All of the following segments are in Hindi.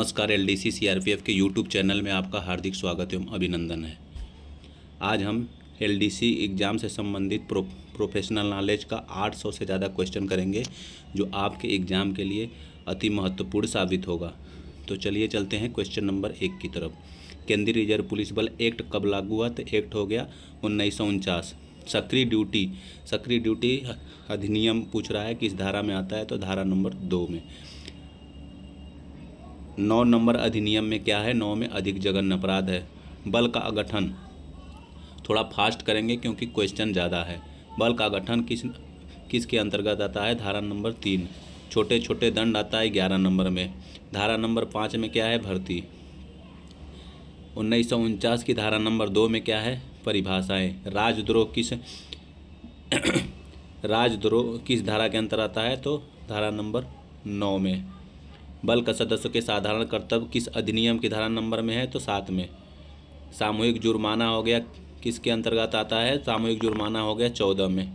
नमस्कार L D C C R P F के यूट्यूब चैनल में आपका हार्दिक स्वागत एवं अभिनंदन है आज हम एल डी सी एग्ज़ाम से संबंधित प्रो, प्रोफेशनल नॉलेज का 800 से ज़्यादा क्वेश्चन करेंगे जो आपके एग्ज़ाम के लिए अति महत्वपूर्ण साबित होगा तो चलिए चलते हैं क्वेश्चन नंबर एक की तरफ केंद्रीय रिजर्व पुलिस बल एक्ट कब लागू हुआ तो एक्ट हो गया उन्नीस सौ उनचास सक्रिय ड्यूटी सक्रिय ड्यूटी अधिनियम पूछ रहा है किस धारा में आता है तो धारा नंबर दो में नौ नंबर अधिनियम में क्या है नौ में अधिक जघन्य अपराध है बल का गठन थोड़ा फास्ट करेंगे क्योंकि क्वेश्चन ज़्यादा है बल का गठन किस किसके अंतर्गत आता है धारा नंबर तीन छोटे छोटे दंड आता है ग्यारह नंबर में धारा नंबर पाँच में क्या है भर्ती उन्नीस की धारा नंबर दो में क्या है परिभाषाएं राजद्रोह किस राजद्रोह किस धारा के अंतर आता है तो धारा नंबर नौ में बल का सदस्यों के साधारण कर्तव्य किस अधिनियम की धारा नंबर में है तो सात में सामूहिक जुर्माना हो गया किसके अंतर्गत आता है सामूहिक जुर्माना हो गया चौदह में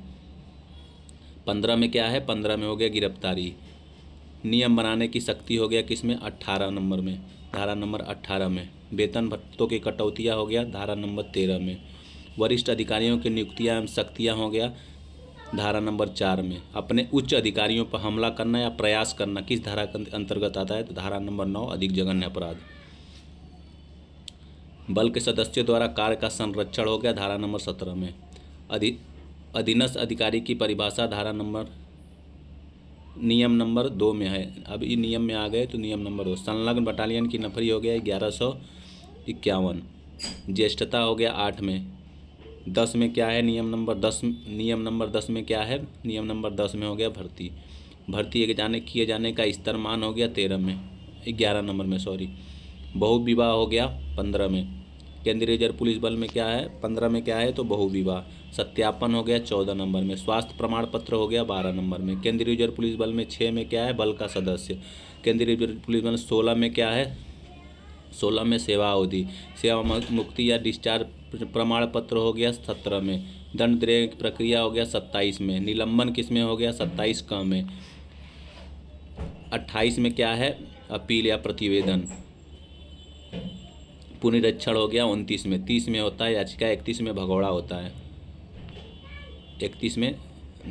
पंद्रह में क्या है पंद्रह में हो गया गिरफ्तारी नियम बनाने की शक्ति हो गया किस में अट्ठारह नंबर में धारा नंबर अट्ठारह में वेतन भत्तों की कटौतियाँ हो गया धारा नंबर तेरह में वरिष्ठ अधिकारियों की नियुक्तियाँ एवं शक्तियाँ हो गया धारा नंबर चार में अपने उच्च अधिकारियों पर हमला करना या प्रयास करना किस धारा के अंतर्गत आता है तो धारा नंबर नौ अधिक जघन्य अपराध बल के सदस्यों द्वारा कार्य का संरक्षण हो गया धारा नंबर सत्रह में अधि अधीनस्थ अधिकारी की परिभाषा धारा नंबर नियम नंबर दो में है अब ये नियम में आ गए तो नियम नंबर दो संलग्न बटालियन की नफरी हो गया ग्यारह सौ इक्यावन ज्येष्ठता हो गया आठ में दस में क्या है नियम नंबर दस नियम नंबर दस में क्या है नियम नंबर दस में हो गया भर्ती भर्ती जाने किए जाने का स्तर मान हो गया तेरह में ग्यारह नंबर में सॉरी बहुविवाह हो गया पंद्रह में केंद्रीय रिजर्व पुलिस बल में क्या है पंद्रह में क्या है तो बहुविवाह सत्यापन हो गया चौदह नंबर में स्वास्थ्य प्रमाण पत्र हो गया बारह नंबर में केंद्रीय रिजर्व पुलिस बल में छः में क्या है बल का सदस्य केंद्रीय रिजर्व पुलिस बल सोलह में क्या है सोलह में सेवा अवधि सेवा मुक्ति या डिस्चार्ज प्रमाण पत्र हो गया सत्रह में दंड देने की प्रक्रिया हो गया सत्ताईस में निलंबन किस में हो गया सत्ताईस क में अट्ठाईस में क्या है अपील या प्रतिवेदन पुनरीक्षण हो गया उनतीस में तीस में होता है याचिका इकतीस में भगौड़ा होता है इकतीस में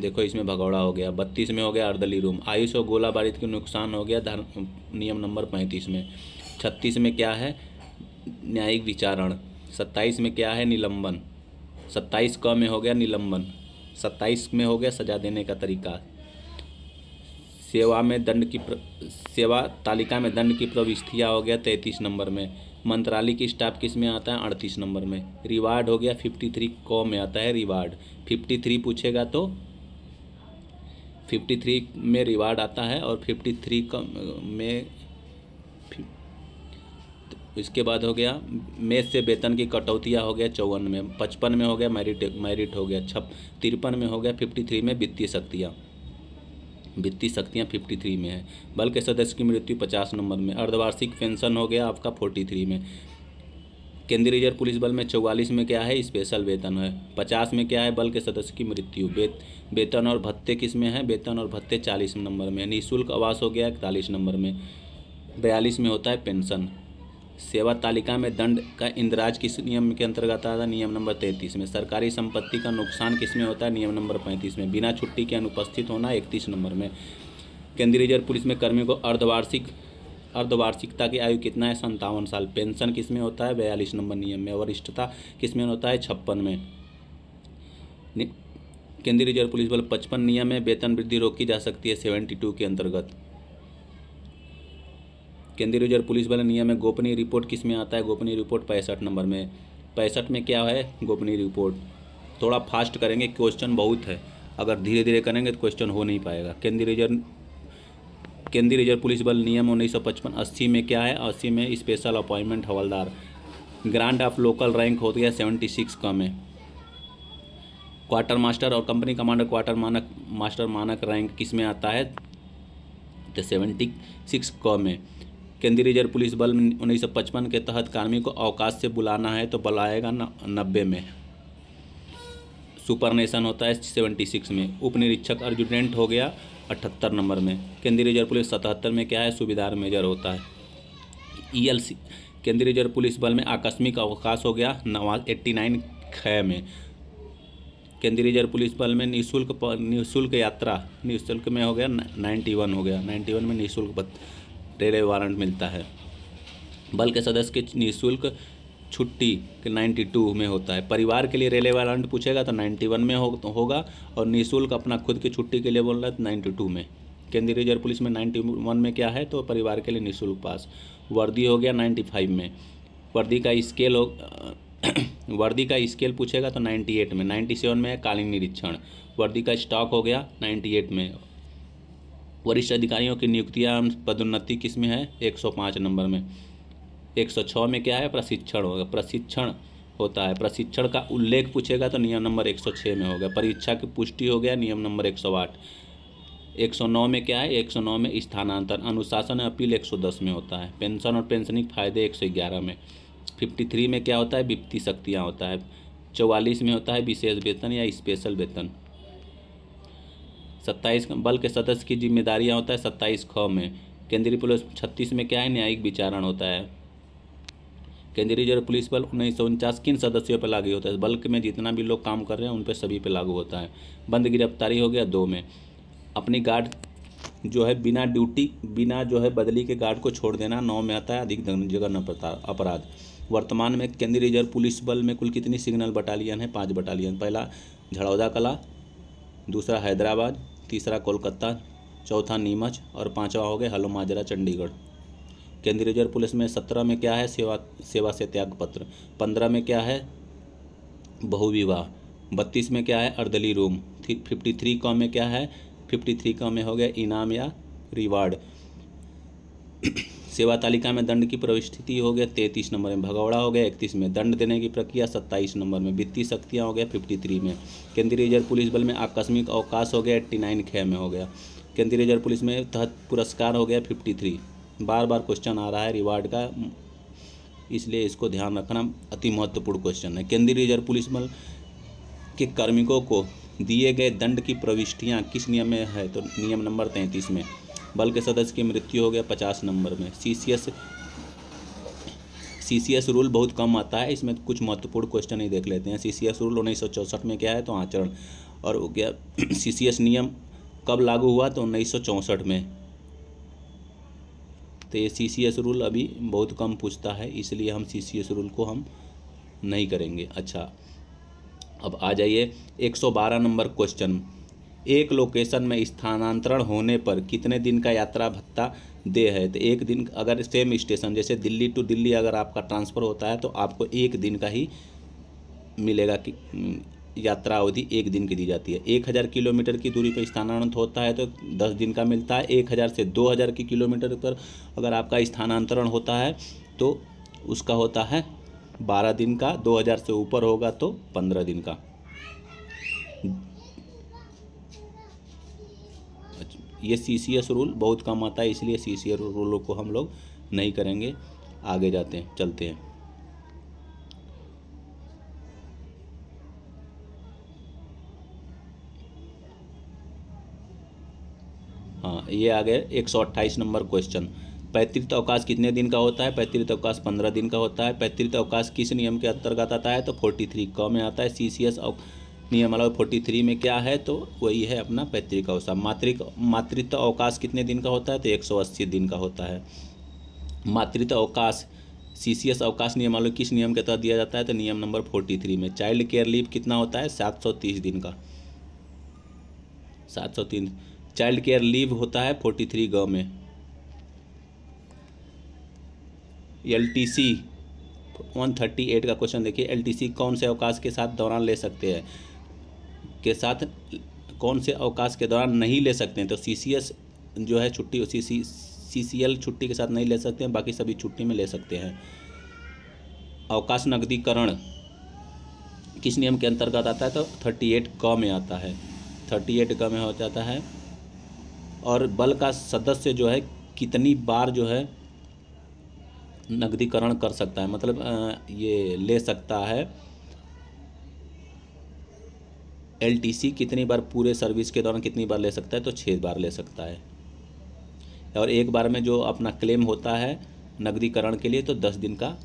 देखो इसमें भगौड़ा हो गया बत्तीस में हो गया अर्दली रूम आयुष और गोला के नुकसान हो गया धर्म नियम नंबर पैंतीस में छत्तीस में क्या है न्यायिक विचारण सत्ताईस में क्या है निलंबन सत्ताईस क में हो गया निलंबन सत्ताईस में हो गया सजा देने का तरीका सेवा में दंड की प्र... सेवा तालिका में दंड की प्रविष्टिया हो गया तैंतीस नंबर में मंत्रालय की स्टाफ किस में आता है अड़तीस नंबर में रिवार्ड हो गया फिफ्टी थ्री क में आता है रिवार्ड फिफ्टी थ्री पूछेगा तो फिफ्टी थ्री में रिवार्ड आता है और फिफ्टी थ्री में इसके बाद हो गया मेस से वेतन की कटौतियाँ हो गया चौवन में पचपन में हो गया मैरिट मैरिट हो गया छप तिरपन में हो गया फिफ्टी थ्री में वित्तीय शक्तियाँ वित्तीय शक्तियाँ फिफ्टी थ्री में है बल्कि सदस्य की मृत्यु पचास नंबर में अर्धवार्षिक पेंशन हो गया आपका फोर्टी थ्री में केंद्रीय रिजर्व पुलिस बल में चौवालीस में क्या है स्पेशल वेतन है पचास में क्या है बल के सदस्य की मृत्यु वेत वेतन और भत्ते किस में है वेतन और भत्ते चालीस नंबर में निःशुल्क आवास हो गया इकतालीस नंबर में बयालीस में होता है पेंशन सेवा तालिका में दंड का इंदराज किस नियम के अंतर्गत आता है नियम नंबर तैंतीस में सरकारी संपत्ति का नुकसान किस में होता है नियम नंबर पैंतीस में बिना छुट्टी के अनुपस्थित होना इकतीस नंबर में केंद्रीय रिजर्व पुलिस में कर्मियों को अर्धवार्षिक अर्धवार्षिकता की आयु कितना है संतावन साल पेंशन किस में होता है बयालीस नंबर नियम में वरिष्ठता किस में होता है छप्पन में केंद्रीय रिजर्व पुलिस बल पचपन नियम में वेतन वृद्धि रोकी जा सकती है सेवेंटी टू के अंतर्गत केंद्रीय रिजर्व पुलिस बल नियम में गोपनीय रिपोर्ट किस में आता है गोपनीय रिपोर्ट पैंसठ नंबर में पैंसठ में क्या है गोपनीय रिपोर्ट थोड़ा फास्ट करेंगे क्वेश्चन बहुत है अगर धीरे धीरे करेंगे तो क्वेश्चन हो नहीं पाएगा केंद्रीय रिजर्व केंद्रीय रिजर्व पुलिस बल नियम उन्नीस सौ पचपन अस्सी में क्या है अस्सी में special appointment havildar grant of local rank हो गया सेवेंटी सिक्स कम है क्वार्टर मास्टर और कंपनी कमांडर क्वार्टर मानक मास्टर मानक रैंक किस में आता है तो सेवेंटी सिक्स कम है केंद्रीय रिजर्व पुलिस बल उन्नीस के तहत कार्मिक को अवकाश से बुलाना है तो बुलाएगा नब्बे में सुपरनेशन होता है सेवेंटी सिक्स में उप निरीक्षक अर्जुडेंट हो गया अठहत्तर नंबर में केंद्रीय रिजर्व पुलिस सतहत्तर में क्या है सूबेदार मेजर होता है ईएलसी e केंद्रीय रिजर्व पुलिस बल में आकस्मिक अवकाश हो गया नवा एट्टी नाइन ख में केंद्रीय रिजर्व पुलिस बल में निःशुल्क निःशुल्क यात्रा निःशुल्क में हो गया नाइन्टी वन हो गया नाइन्टी वन में निःशुल्क टेरे वारंट मिलता है बल के सदस्य की निःशुल्क छुट्टी के 92 में होता है परिवार के लिए रेलवे वारंट पूछेगा तो 91 में हो, तो होगा और निःशुल्क अपना खुद की छुट्टी के लिए बोल रहा है तो नाइन्टी में केंद्रीय रिजर्व पुलिस में 91 में क्या है तो परिवार के लिए निःशुल्क पास वर्दी हो गया 95 में वर्दी का स्केल हो वर्दी का स्केल पूछेगा तो 98 में 97 में है कालीन निरीक्षण वर्दी का स्टॉक हो गया 98 में वरिष्ठ अधिकारियों की नियुक्तियाँ पदोन्नति किस में है 105 नंबर में 106 में क्या है प्रशिक्षण होगा प्रशिक्षण होता है प्रशिक्षण का उल्लेख पूछेगा तो नियम नंबर 106 में होगा परीक्षा की पुष्टि हो गया नियम नंबर 108 109 में क्या है 109 में स्थानांतरण अनुशासन अपील 110 में होता है पेंशन और पेंशनिक फायदे 111 में 53 में क्या होता है वित्तीय शक्तियाँ होता है चौवालीस में होता है विशेष वेतन या स्पेशल वेतन सत्ताईस बल के सदस्य की जिम्मेदारियाँ होता है सत्ताईस ख में केंद्रीय पुलिस छत्तीस में क्या है न्यायिक विचारण होता है केंद्रीय रिजर्व पुलिस बल उन्नीस सौ उनचास किन सदस्यों पर लागू होता है बल्क में जितना भी लोग काम कर रहे हैं उन पर सभी पर लागू होता है बंद गिरफ्तारी हो गया दो में अपनी गार्ड जो है बिना ड्यूटी बिना जो है बदली के गार्ड को छोड़ देना नौ में आता है अधिक जगह अपराध वर्तमान में केंद्रीय रिजर्व पुलिस बल में कुल कितनी सिग्नल बटालियन है पाँच बटालियन पहला झड़ौदा कला दूसरा हैदराबाद तीसरा कोलकाता चौथा नीमच और पांचवा हो गया हलो माजरा चंडीगढ़ केंद्रीय रिजर्व पुलिस में सत्रह में क्या है सेवा सेवा से त्याग पत्र पंद्रह में क्या है बहुविवाह बत्तीस में क्या है अर्दली रूम फिफ्टी थ्री कॉम में क्या है फिफ्टी थ्री कॉम में हो गया इनाम या रिवार्ड सेवा तालिका में दंड की प्रविष्टि हो गया तैंतीस नंबर में भगौड़ा हो गया इकतीस में दंड देने की प्रक्रिया सत्ताईस नंबर में वित्तीय शक्तियाँ हो गया फिफ्टी थ्री में केंद्रीय रिजर्व पुलिस बल में आकस्मिक अवकाश हो गया एट्टी नाइन खे में हो गया केंद्रीय रिजर्व पुलिस में तहत पुरस्कार हो गया फिफ्टी थ्री बार बार क्वेश्चन आ रहा है रिवार्ड का इसलिए इसको ध्यान रखना अति महत्वपूर्ण क्वेश्चन है केंद्रीय रिजर्व पुलिस बल के कर्मिकों को दिए गए दंड की प्रविष्टियाँ किस नियम में है तो नियम नंबर तैंतीस में बल के सदस्य की मृत्यु हो गया पचास नंबर में C C S C C S rule बहुत कम आता है इसमें कुछ महत्वपूर्ण क्वेश्चन ही देख लेते हैं सी सी एस रूल उन्नीस सौ चौंसठ में क्या है तो आचरण और क्या सी सी एस नियम कब लागू हुआ तो उन्नीस सौ चौंसठ में तो ये सी सी एस रूल अभी बहुत कम पूछता है इसलिए हम सी सी एस रूल को हम नहीं करेंगे अच्छा अब आ जाइए 112 नंबर क्वेश्चन एक लोकेशन में स्थानांतरण होने पर कितने दिन का यात्रा भत्ता दे है तो एक दिन अगर सेम स्टेशन जैसे दिल्ली टू दिल्ली अगर आपका ट्रांसफ़र होता है तो आपको एक दिन का ही मिलेगा कि हम्म, यात्रा अवधि एक दिन की दी जाती है एक हज़ार किलोमीटर की दूरी पर स्थानांतरण होता है तो दस दिन का मिलता है एक हज़ार से दो हज़ार की किलोमीटर पर अगर आपका स्थानांतरण होता है तो उसका होता है बारह दिन का दो हज़ार से ऊपर होगा तो पंद्रह दिन का ये सी सी एस रूल बहुत कम आता है इसलिए सी सी एस रूल को हम लोग नहीं करेंगे आगे जाते हैं चलते हैं हाँ ये आ गए एक सौ अट्ठाईस नंबर क्वेश्चन पैतृत अवकाश कितने दिन का होता है पैतृत अवकाश पंद्रह दिन का होता है पैतृत अवकाश किस नियम के अंतर्गत आता है तो फोर्टी थ्री क में आता है सी सी एस नियम अलाव फोर्टी थ्री में क्या है तो वही है अपना पैतृक अवसर मातृक मातृत्व अवकाश कितने दिन का होता है तो एक सौ अस्सी दिन का होता है मातृत्व अवकाश सी सी एस अवकाश नियम अलग किस नियम के तहत दिया जाता है तो नियम नंबर फोर्टी थ्री में चाइल्ड केयर लीव कितना होता है सात सौ तीस दिन का सात सौ तीन चाइल्ड केयर लीव होता है फोर्टी थ्री ग में L T C one thirty eight का क्वेश्चन देखिए एल टी सी कौन से अवकाश के साथ दौरान ले सकते हैं के साथ कौन से अवकाश के दौरान नहीं ले सकते हैं तो सी जो है छुट्टी सी सी छुट्टी के साथ नहीं ले सकते हैं बाकी सभी छुट्टी में ले सकते हैं अवकाश नकदीकरण किस नियम के अंतर्गत आता है तो थर्टी एट क में आता है थर्टी एट क में हो जाता है और बल का सदस्य जो है कितनी बार जो है नकदीकरण कर सकता है मतलब ये ले सकता है एल कितनी बार पूरे सर्विस के दौरान कितनी बार ले सकता है तो छः बार ले सकता है और एक बार में जो अपना क्लेम होता है नगदीकरण के लिए तो दस दिन का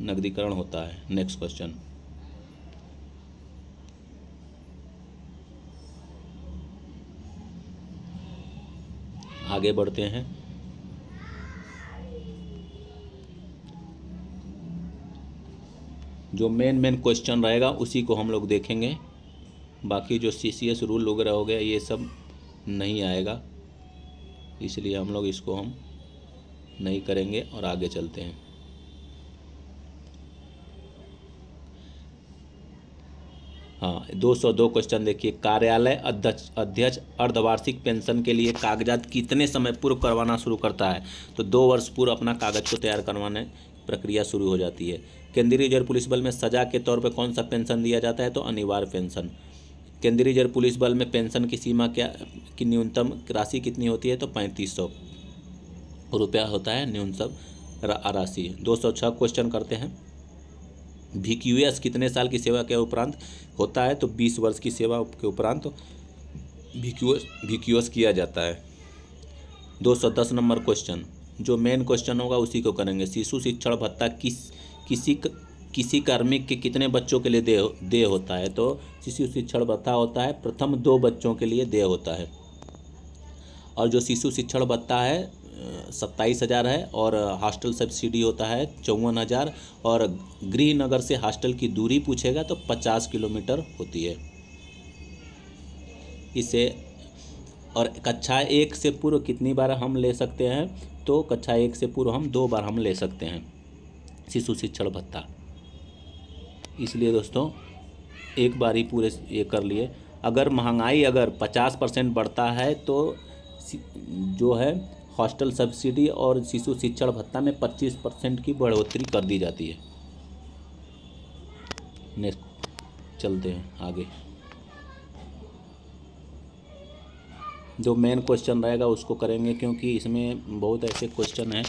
नगदीकरण होता है नेक्स्ट क्वेश्चन आगे बढ़ते हैं जो मेन मेन क्वेश्चन रहेगा उसी को हम लोग देखेंगे बाकी जो सी सी एस रूल वगैरह हो गया ये सब नहीं आएगा इसलिए हम लोग इसको हम नहीं करेंगे और आगे चलते हैं हाँ दो सौ दो क्वेश्चन देखिए कार्यालय अध्यक्ष अध्यक्ष अर्धवार्षिक पेंशन के लिए कागजात कितने समय पूर्व करवाना शुरू करता है तो दो वर्ष पूर्व अपना कागज को तैयार करवाने प्रक्रिया शुरू हो जाती है केंद्रीय रिजर्व पुलिस बल में सजा के तौर पर कौन सा पेंशन दिया जाता है तो अनिवार्य पेंशन केंद्रीय रिजर्व पुलिस बल में पेंशन की सीमा क्या की न्यूनतम राशि कितनी होती है तो पैंतीस सौ रुपया होता है न्यूनतम राशि दो सौ छः क्वेश्चन करते हैं भी कितने साल की सेवा के उपरांत होता है तो बीस वर्ष की सेवा के उपरांत भी किया जाता है दो सौ दस नंबर क्वेश्चन जो मेन क्वेश्चन होगा उसी को करेंगे शिशु शिक्षण भत्ता किस किसी किसी कार्मिक के कितने बच्चों के लिए देय दे होता है तो शिशु शिक्षण भत्ता होता है प्रथम दो बच्चों के लिए देय होता है और जो शिशु शिक्षण भत्ता है सत्ताईस हज़ार है और हॉस्टल सब्सिडी होता है चौवन हज़ार और गृहनगर से हॉस्टल की दूरी पूछेगा तो पचास किलोमीटर होती है इसे और कक्षा एक से पूर्व कितनी बार हम ले सकते हैं तो कक्षा एक से पूर्व हम दो बार हम ले सकते हैं शिशु शिक्षण भत्ता इसलिए दोस्तों एक बार ही पूरे ये कर लिए अगर महंगाई अगर पचास परसेंट बढ़ता है तो जो है हॉस्टल सब्सिडी और शिशु शिक्षण भत्ता में पच्चीस परसेंट की बढ़ोतरी कर दी जाती है नेक्स्ट चलते हैं आगे जो मेन क्वेश्चन रहेगा उसको करेंगे क्योंकि इसमें बहुत ऐसे क्वेश्चन हैं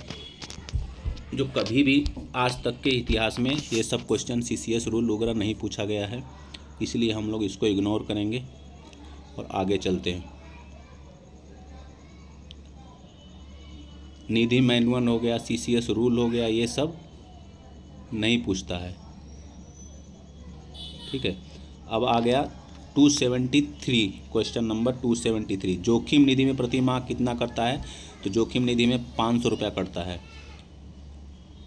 जो कभी भी आज तक के इतिहास में ये सब question C C S rule वगैरह नहीं पूछा गया है इसलिए हम लोग इसको इग्नोर करेंगे और आगे चलते हैं निधि मैनुअल हो गया सी सी एस रूल हो गया ये सब नहीं पूछता है ठीक है अब आ गया 273 क्वेश्चन नंबर 273 जोखिम निधि में प्रति माह कितना करता है तो जोखिम निधि में पाँच सौ रुपया करता है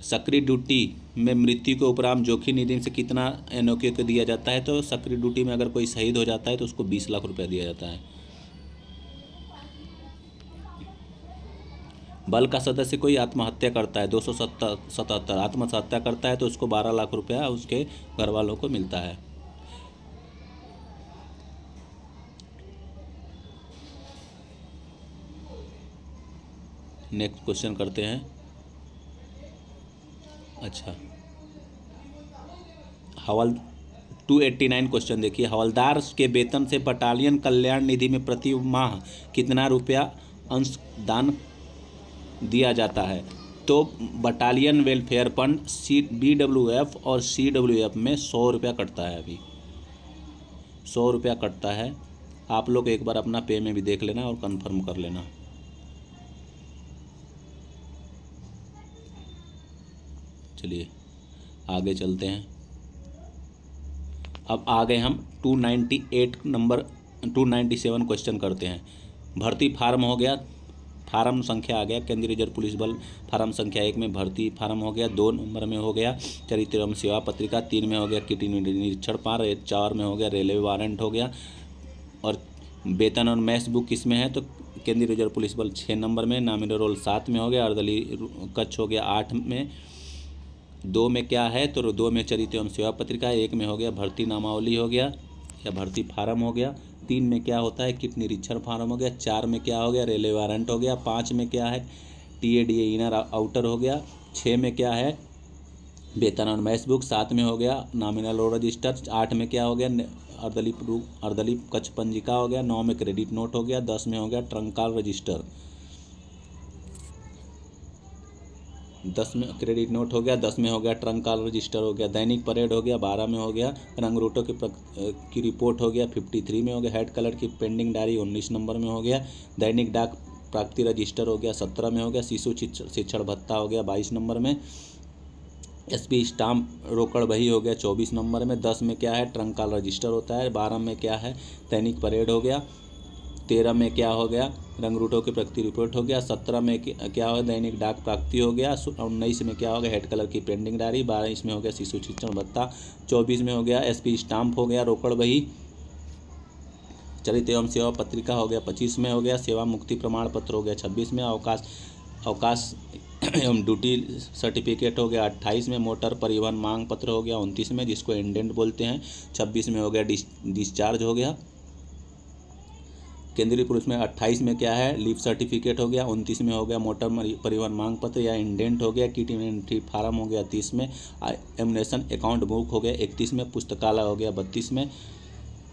सक्रिय ड्यूटी में मृत्यु के उपरांत जोखिम निधि से कितना एन को दिया जाता है तो सक्रिय ड्यूटी में अगर कोई शहीद हो जाता है तो उसको बीस लाख रुपया दिया जाता है बल का सदस्य कोई आत्महत्या करता है दो सौ सतहत्तर आत्महत्या करता है तो उसको बारह लाख रुपया उसके घर वालों को मिलता है नेक्स्ट क्वेश्चन करते हैं अच्छा हवल टू एट्टी नाइन क्वेश्चन देखिए हवलदार के वेतन से बटालियन कल्याण निधि में प्रति माह कितना रुपया अंश दान दिया जाता है तो battalion welfare fund C B W F और सी डब्ल्यू एफ में सौ रुपया कटता है अभी सौ रुपया कटता है आप लोग एक बार अपना पे में भी देख लेना और कंफर्म कर लेना चलिए आगे चलते हैं अब आ गए हम 298 नंबर 297 क्वेश्चन करते हैं भर्ती फार्म हो गया फार्म संख्या आ गया केंद्रीय रिजर्व पुलिस बल फार्म संख्या एक में भर्ती फार्म हो गया दो नंबर में हो गया चरित्र एवं सेवा पत्रिका तीन में हो गया किटी निरीक्षण पार चार में हो गया रेलवे वारंट हो गया और वेतन और मैस बुक में है तो केंद्रीय रिजर्व पुलिस बल छः नंबर में नामिनल रोल सात में हो गया अर्दली कच्छ हो गया आठ में दो में क्या है तो दो में चरित एवं सेवा पत्रिका एक में हो गया भर्ती नामावली हो गया या भर्ती फार्म हो गया तीन में क्या होता है किट निरीक्षण फार्म हो गया चार में क्या हो गया रेलवे वारंट हो गया पाँच में क्या है T A D A inner outer हो गया छः में क्या है वेतन और मैस बुक सात में हो गया नॉमिनल और रजिस्टर आठ में क्या हो गया अर्दलीप रूप अर्दलीप कच्छ पंजिका हो गया नौ में क्रेडिट नोट हो गया दस में हो गया ट्रंकाल रजिस्टर दस में क्रेडिट नोट हो गया दस में हो गया ट्रंक कॉल रजिस्टर हो गया दैनिक परेड हो गया बारह में हो गया रूटों की प्रक, की रिपोर्ट हो गया फिफ्टी थ्री में हो गया हेड कलर की पेंडिंग डायरी उन्नीस नंबर में हो गया दैनिक डाक प्राप्ति रजिस्टर हो गया सत्रह में हो गया शिशु शिक्षण भत्ता हो गया बाईस नंबर में एस पी स्टाम्प रोकड़ बही हो गया चौबीस नंबर में दस में क्या है ट्रंक कॉल रजिस्टर होता है बारह में क्या है दैनिक परेड हो गया तेरह में क्या हो गया रूटों की प्रगति रिपोर्ट हो गया सत्रह में क्या हो दैनिक डाक प्राप्ति हो गया उन्नीस में क्या हो गया हेड कलर की पेंडिंग डायरी बारह में हो गया शिशु शिक्षण भत्ता चौबीस में हो गया एस पी स्टाम्प हो गया रोकड़ बही चरित एवं सेवा पत्रिका हो गया पच्चीस में हो गया सेवा मुक्ति प्रमाण पत्र हो गया छब्बीस में अवकाश अवकाश एवं ड्यूटी सर्टिफिकेट हो गया अट्ठाईस में मोटर परिवहन मांग पत्र हो गया उनतीस में जिसको इंडेंट बोलते हैं छब्बीस में हो गया डिस्चार्ज हो गया केंद्रीय पुलिस में अट्ठाईस में क्या है लीव सर्टिफिकेट हो गया उनतीस में हो गया मोटर परिवहन मांग पत्र या इंडेंट हो गया किट इन्वेंट्री फार्म हो गया तीस में एमनेशन अकाउंट बुक हो गया इकतीस में पुस्तकालय हो गया बत्तीस में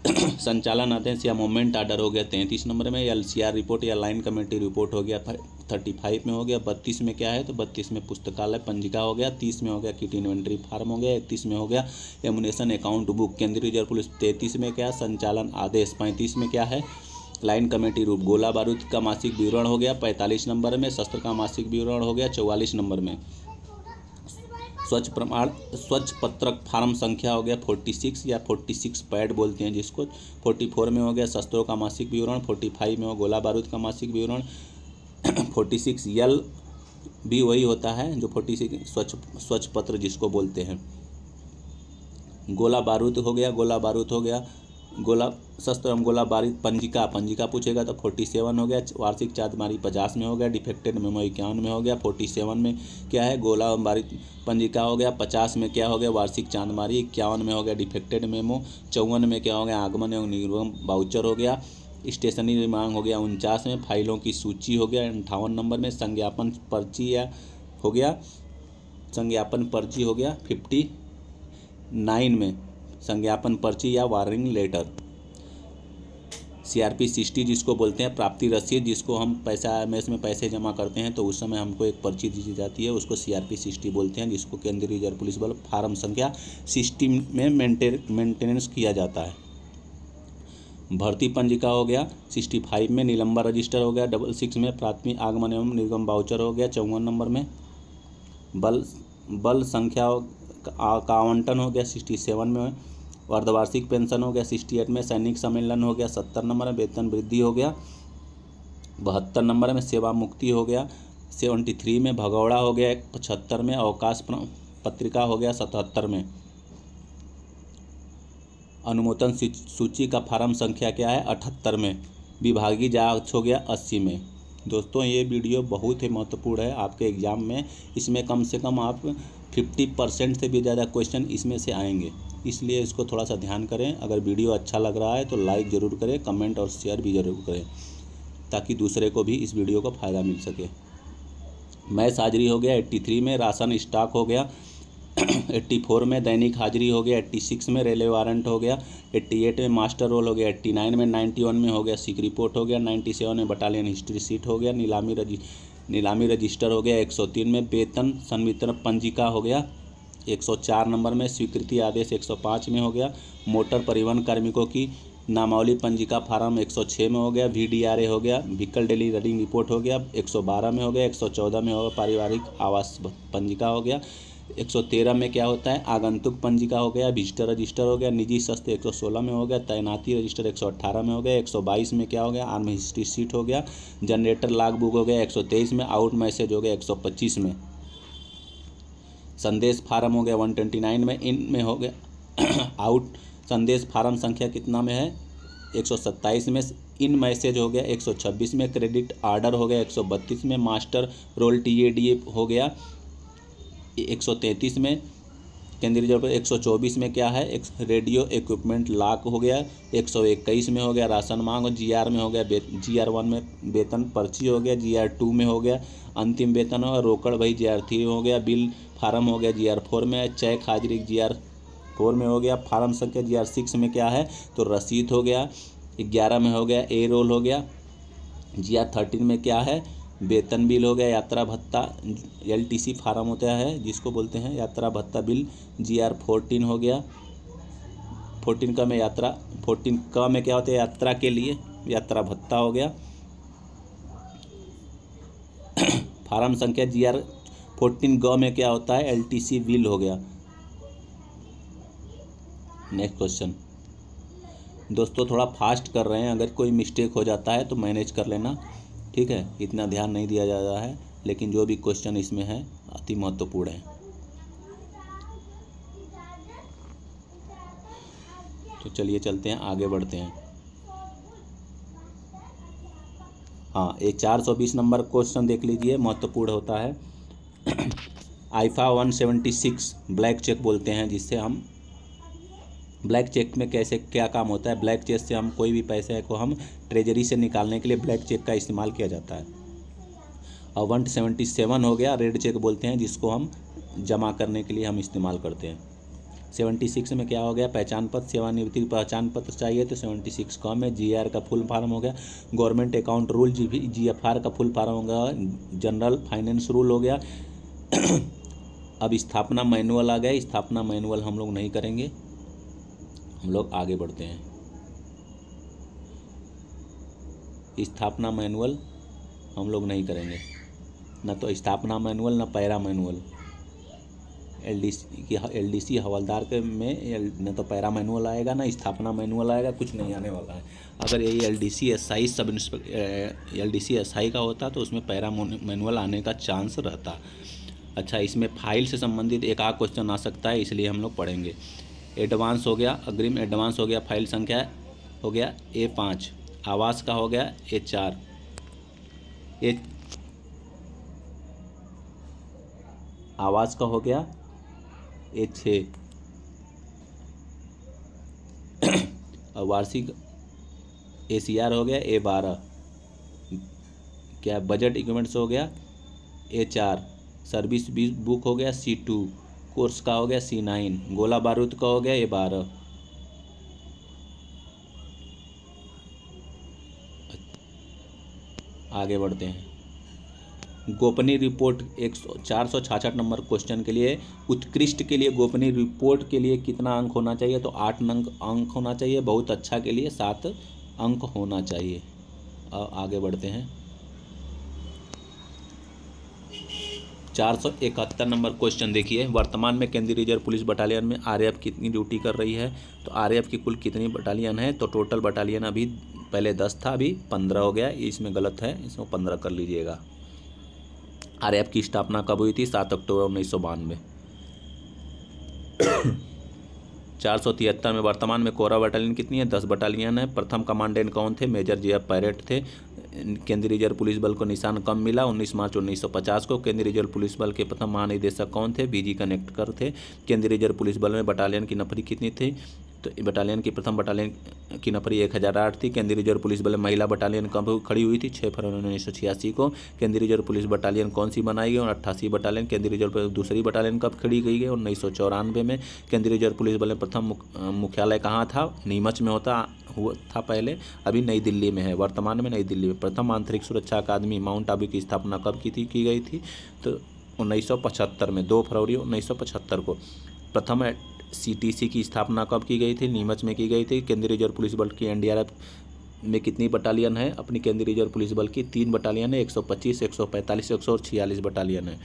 संचालन आदेश या मोमेंट आर्डर हो गया तैंतीस नंबर में एल सी आर रिपोर्ट या लाइन कमेटी रिपोर्ट हो गया थर्टी फाइव में हो गया बत्तीस में क्या है तो बत्तीस में पुस्तकालय पंजिका हो गया तीस में हो गया किट इन्वेंट्री फार्म हो गया इकतीस में हो गया एमुनेशन अकाउंट बुक केंद्रीय रिजर्व पुलिस तैंतीस में क्या संचालन आदेश पैंतीस में क्या है लाइन कमेटी रूप गोला बारूद का मासिक विवरण हो गया पैंतालीस नंबर में शस्त्र का मासिक विवरण हो गया चौवालीस नंबर में स्वच्छ प्रमाण स्वच्छ पत्रक फार्म संख्या हो गया फोर्टी सिक्स या फोर्टी सिक्स पैड बोलते हैं जिसको फोर्टी फोर में हो गया शस्त्रों का मासिक विवरण फोर्टी फाइव में हो गोला बारूद का मासिक विवरण फोर्टी सिक्स यल भी वही होता है जो फोर्टी सिक्स स्वच्छ स्वच्छ पत्र जिसको बोलते हैं गोला बारूद हो गया गोला बारूद हो गया गोला शस्त्र एवं बारी पंजिका पंजिका पूछेगा तो फोर्टी सेवन हो गया वार्षिक हमारी पचास में हो गया डिफेक्टेड मेमो इक्यावन में हो गया फोर्टी सेवन में क्या है गोला एवं बारी पंजिका हो गया पचास में क्या हो गया वार्षिक मारी इक्यावन में हो गया डिफेक्टेड मेमो चौवन में क्या हो गया आगमन एवं निर्गम बाउचर हो गया स्टेशनरी रिमांग हो गया उनचास में फाइलों की सूची हो गया अंठावन नंबर में संज्ञापन पर्ची या हो गया संज्ञापन पर्ची हो गया फिफ्टी नाइन में संज्ञापन पर्ची या वार्निंग लेटर सीआरपी सिक्सटी जिसको बोलते हैं प्राप्ति रसीद जिसको हम पैसा एम में पैसे जमा करते हैं तो उस समय हमको एक पर्ची दी जाती है उसको सीआरपी सिक्सटी बोलते हैं जिसको केंद्रीय रिजर्व पुलिस बल फार्म संख्या सिक्सटी में मेंटेनेंस किया जाता है भर्ती पंजिका हो गया सिक्सटी फाइव में निलंबा रजिस्टर हो गया डबल सिक्स में प्राथमिक आगमन एवं निर्गम बाउचर हो गया चौवन नंबर में बल बल संख्या का आवंटन हो गया सिक्सटी सेवन में अर्धवार्षिक पेंशन हो गया सिक्सटी एट में सैनिक सम्मेलन हो गया सत्तर नंबर में वेतन वृद्धि हो गया बहत्तर नंबर में सेवा मुक्ति हो गया सेवेंटी थ्री में भगौड़ा हो गया पचहत्तर में अवकाश पत्रिका हो गया सतहत्तर में अनुमोदन सूची का फार्म संख्या क्या है अठहत्तर में विभागीय जांच हो गया अस्सी में दोस्तों ये वीडियो बहुत ही महत्वपूर्ण है आपके एग्ज़ाम में इसमें कम से कम आप फिफ्टी परसेंट से भी ज़्यादा क्वेश्चन इसमें से आएंगे इसलिए इसको थोड़ा सा ध्यान करें अगर वीडियो अच्छा लग रहा है तो लाइक ज़रूर करें कमेंट और शेयर भी ज़रूर करें ताकि दूसरे को भी इस वीडियो का फ़ायदा मिल सके मैच हाजरी हो गया एट्टी थ्री में राशन स्टॉक हो गया एट्टी फोर में दैनिक हाजिरी हो गया एट्टी सिक्स में रेलवे वारंट हो गया एट्टी एट में मास्टर रोल हो गया एट्टी नाइन में नाइन्टी वन में हो गया सिख रिपोर्ट हो गया नाइन्टी सेवन में बटालियन हिस्ट्री सीट हो गया नीलामी रजि नीलामी रजिस्टर हो गया एक सौ तीन में वेतन संवितरण पंजिका हो गया एक सौ चार नंबर में स्वीकृति आदेश एक सौ पाँच में हो गया मोटर परिवहन कार्मिकों की नामावली पंजिका फार्म 106 में हो गया वी हो गया व्हीकल डेली रनिंग रिपोर्ट हो गया 112 में हो गया 114 में हो गया पारिवारिक आवास पंजिका हो गया 113 में क्या होता है आगंतुक पंजिका हो गया विजिटर रजिस्टर हो गया निजी सस्ते 116 में हो गया तैनाती रजिस्टर 118 में हो गया 122 में क्या हो गया आर्म हिस्ट्री सीट हो गया जनरेटर लाग बुक हो गया 123 में आउट मैसेज हो गया 125 में संदेश फार्म हो गया 129 में इन में हो गया आउट संदेश फार्म संख्या कितना में है सत्ताईस में इन मैसेज हो गया छब्बीस में क्रेडिट आर्डर हो गया बत्तीस में मास्टर रोल टी हो गया 133 में केंद्रीय रिजर्व सौ 124 में क्या है एक रेडियो इक्विपमेंट लाक हो गया 121 में हो गया राशन मांग जी जीआर में हो गया जी आर वन में वेतन पर्ची हो गया जीआर टू में हो गया अंतिम वेतन गया रोकड़ भाई जीआर थ्री हो गया बिल फार्म हो गया जीआर फोर में चेक हाजिरी जीआर फोर में हो गया फार्म संख्या जी आर सिक्स में क्या है तो रसीद हो गया ग्यारह में हो गया ए रोल हो गया जी आर थर्टीन में क्या है वेतन बिल हो गया यात्रा भत्ता एल टी सी फार्म होता है जिसको बोलते हैं यात्रा भत्ता बिल जी आर फोर्टीन हो गया फोर्टीन का में यात्रा फोर्टीन का में क्या होता है यात्रा के लिए यात्रा भत्ता हो गया फार्म संख्या जी आर फोर्टीन ग में क्या होता है एल टी सी बिल हो गया नेक्स्ट क्वेश्चन दोस्तों थोड़ा फास्ट कर रहे हैं अगर कोई मिस्टेक हो जाता है तो मैनेज कर लेना ठीक है इतना ध्यान नहीं दिया जा रहा है लेकिन जो भी क्वेश्चन इसमें है अति महत्वपूर्ण है तो चलिए चलते हैं आगे बढ़ते हैं हाँ एक 420 नंबर क्वेश्चन देख लीजिए महत्वपूर्ण होता है आईफा 176 ब्लैक चेक बोलते हैं जिससे हम ब्लैक चेक में कैसे क्या काम होता है ब्लैक चेक से हम कोई भी पैसे को हम ट्रेजरी से निकालने के लिए ब्लैक चेक का इस्तेमाल किया जाता है और वन सेवेंटी सेवन हो गया रेड चेक बोलते हैं जिसको हम जमा करने के लिए हम इस्तेमाल करते हैं सेवेंटी सिक्स में क्या हो गया पहचान पत्र सेवानिवृत्ति पहचान पत्र चाहिए तो सेवेंटी सिक्स कॉम है जी आर का फुल फार्म हो गया government account rule G G F R का फुल फार्म हो गया जनरल फाइनेंस रूल हो गया अब स्थापना मैनुअल आ गया स्थापना मैनुअल हम लोग नहीं करेंगे हम लोग आगे बढ़ते हैं स्थापना मैनुअल हम लोग नहीं करेंगे ना तो स्थापना मैनुअल ना para manual L D C की एल डी सी हवलदार के में न तो पैरा मैनुअल आएगा ना स्थापना मैनुअल आएगा कुछ नहीं आने वाला है अगर यही L D C S I sub inspect L D C S I का होता तो उसमें पैरा मैनुअल आने का चांस रहता अच्छा इसमें फाइल से संबंधित एक आध क्वेश्चन आ सकता है इसलिए हम लोग पढ़ेंगे एडवांस हो गया अग्रिम एडवांस हो गया फाइल संख्या हो गया ए पाँच आवास का हो गया ए चार ए आवास का हो गया ए छः और वार्षिक ए सी आर हो गया ए बारह क्या बजट इक्विपमेंट्स हो गया ए चार सर्विस बुक हो गया सी टू कोर्स का हो गया सी नाइन गोला बारूद का हो गया ए बारह आगे बढ़ते हैं गोपनीय रिपोर्ट एक चार सौ छाछठ नंबर क्वेश्चन के लिए उत्कृष्ट के लिए गोपनीय रिपोर्ट के लिए कितना अंक होना चाहिए तो आठ अंक अंक होना चाहिए बहुत अच्छा के लिए सात अंक होना चाहिए आगे बढ़ते हैं चार सौ इकहत्तर नंबर क्वेश्चन देखिए वर्तमान में केंद्रीय रिजर्व पुलिस बटालियन में आरएएफ कितनी ड्यूटी कर रही है तो आरएएफ की कुल कितनी बटालियन है तो टोटल बटालियन अभी पहले दस था अभी पंद्रह हो गया इसमें गलत है इसमें पंद्रह कर लीजिएगा आरएएफ की स्थापना कब हुई थी सात अक्टूबर उन्नीस सौ बानवे चार सौ तिहत्तर में वर्तमान में कोरा बटालियन कितनी है दस बटालियन है प्रथम कमांडेंट कौन थे मेजर जे एफ पैरेट थे केंद्रीय रिजर्व पुलिस बल को निशान कम मिला 19 मार्च 1950 को केंद्रीय रिजर्व पुलिस बल के प्रथम महानिदेशक कौन थे बीजी कनेक्टर थे केंद्रीय रिजर्व पुलिस बल में बटालियन की नफरी कितनी थी तो बटालियन की प्रथम बटालियन की नंबर एक हज़ार आठ थी केंद्रीय रिजर्व पुलिस बल महिला बटालियन कब खड़ी हुई थी छः फरवरी उन्नीस सौ छियासी को केंद्रीय रिजर्व पुलिस बटालियन कौन सी बनाई गई और अट्ठासी बटालियन केंद्रीय रिजर्व दूसरी बटालियन कब खड़ी गई है उन्नीस सौ चौरानवे में केंद्रीय रिजर्व पुलिस बल प्रथम मुख्यालय कहाँ था नीमच में होता हुआ था पहले अभी नई दिल्ली में है वर्तमान में नई दिल्ली में प्रथम आंतरिक सुरक्षा अकादमी माउंट आबू की स्थापना कब की थी की गई थी तो पचहत्तर में दो फरवरी पचहत्तर को प्रथम सीटीसी की स्थापना कब की गई थी नीमच में की गई थी केंद्रीय रिजर्व पुलिस बल की एनडीआरएफ में कितनी बटालियन है अपनी केंद्रीय रिजर्व पुलिस बल की तीन बटालियन है एक एक सौ सौ पच्चीस पैंतालीस एक सौ छियालीस बटालियन है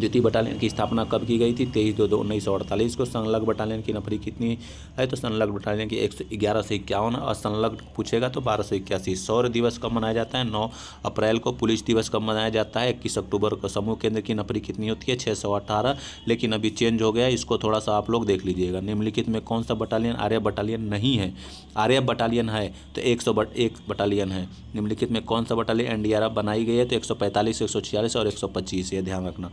ज्योति बटालियन की स्थापना कब की गई थी तेईस दो दो उन्नीस सौ अड़तालीस को संलग्न बटालियन की नफरी कितनी है तो संलग्न बटालियन की एक सौ ग्यारह सौ इक्यावन और संलग्न पूछेगा तो बारह सौ इक्यासी सौर दिवस कब मनाया जाता है नौ अप्रैल को पुलिस दिवस कब मनाया जाता है इक्कीस अक्टूबर को समूह केंद्र की नफरी कितनी होती है छः सौ अट्ठारह लेकिन अभी चेंज हो गया इसको थोड़ा सा आप लोग देख लीजिएगा निम्नलिखित में कौन सा बटालियन आर्य बटालियन नहीं है आर्य बटालियन है तो एक सौ बट एक बटालियन है निम्नलिखित में कौन सा बटालियन एन बनाई गई है तो एक सौ पैंतालीस एक सौ छियालीस और एक सौ पच्चीस ये ध्यान रखना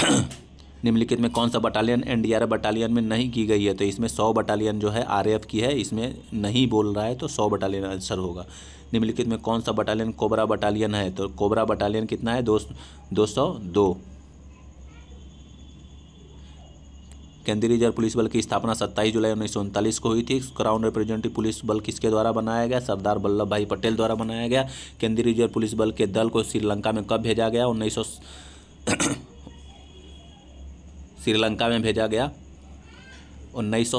निम्नलिखित में कौन सा बटालियन एनडीआरएफ बटालियन में नहीं की गई है तो इसमें सौ बटालियन जो है आर की है इसमें नहीं बोल रहा है तो सौ बटालियन आंसर होगा निम्नलिखित में कौन सा बटालियन कोबरा बटालियन है तो कोबरा बटालियन कितना है दो दो सौ दो केंद्रीय रिजर्व पुलिस बल की स्थापना 27 जुलाई उन्नीस को हुई थी क्राउन रिप्रेजेंटेटिव पुलिस बल किसके द्वारा बनाया गया सरदार वल्लभ भाई पटेल द्वारा बनाया गया केंद्रीय रिजर्व पुलिस बल के दल को श्रीलंका में कब भेजा गया उन्नीस श्रीलंका में भेजा गया उन्नीस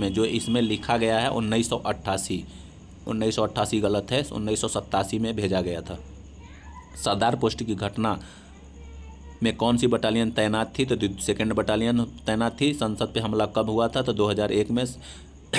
में जो इसमें लिखा गया है उन्नीस सौ गलत है उन्नीस में भेजा गया था सरदार पोस्ट की घटना में कौन सी बटालियन तैनात थी तो सेकेंड बटालियन तैनात थी संसद पे हमला कब हुआ था तो 2001 में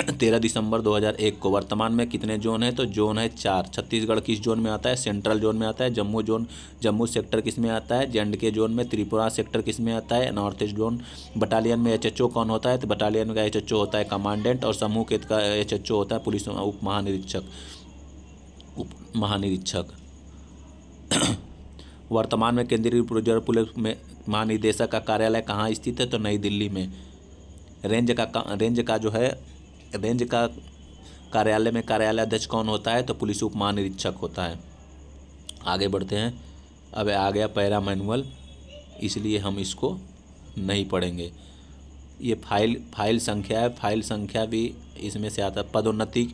तेरह दिसंबर 2001 को वर्तमान में कितने जोन है तो जोन है चार छत्तीसगढ़ किस जोन में आता है सेंट्रल जोन में आता है जम्मू जोन जम्मू सेक्टर किस में आता है जेंड के जोन में त्रिपुरा सेक्टर किस में आता है नॉर्थ ईस्ट जोन बटालियन में एच कौन होता है तो बटालियन का एच होता है कमांडेंट और समूह के का एच होता है पुलिस उप महानिरीक्षक उप महानिरीक्षक वर्तमान में केंद्रीय रिजर्व पुलिस में महानिदेशक का कार्यालय कहाँ स्थित है तो नई दिल्ली में रेंज का, का रेंज का जो है रेंज का कार्यालय में कार्यालय अध्यक्ष कौन होता है तो पुलिस उप महानिरीक्षक होता है आगे बढ़ते हैं अब आ गया पैरा मैनुअल इसलिए हम इसको नहीं पढ़ेंगे ये फाइल फाइल संख्या है फाइल संख्या भी इसमें से आता है पदोन्नति